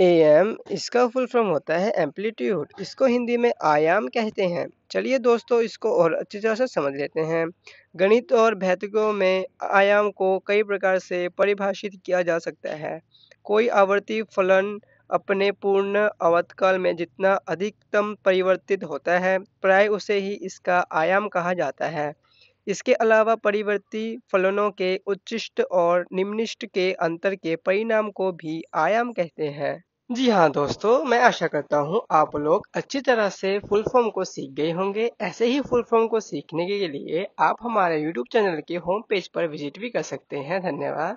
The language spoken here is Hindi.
एम इसका फुल फॉर्म होता है एम्पलीट्यूड इसको हिंदी में आयाम कहते हैं चलिए दोस्तों इसको और अच्छी तरह से समझ लेते हैं गणित और भैतिकों में आयाम को कई प्रकार से परिभाषित किया जा सकता है कोई आवर्ती फलन अपने पूर्ण अवतकाल में जितना अधिकतम परिवर्तित होता है प्राय उसे ही इसका आयाम कहा जाता है इसके अलावा परिवर्ती फलनों के उच्चिष्ट और निम्निष्ट के अंतर के परिणाम को भी आयाम कहते हैं जी हाँ दोस्तों मैं आशा करता हूँ आप लोग अच्छी तरह से फुल फॉर्म को सीख गए होंगे ऐसे ही फुल फॉर्म को सीखने के लिए आप हमारे YouTube चैनल के होम पेज पर विजिट भी कर सकते हैं धन्यवाद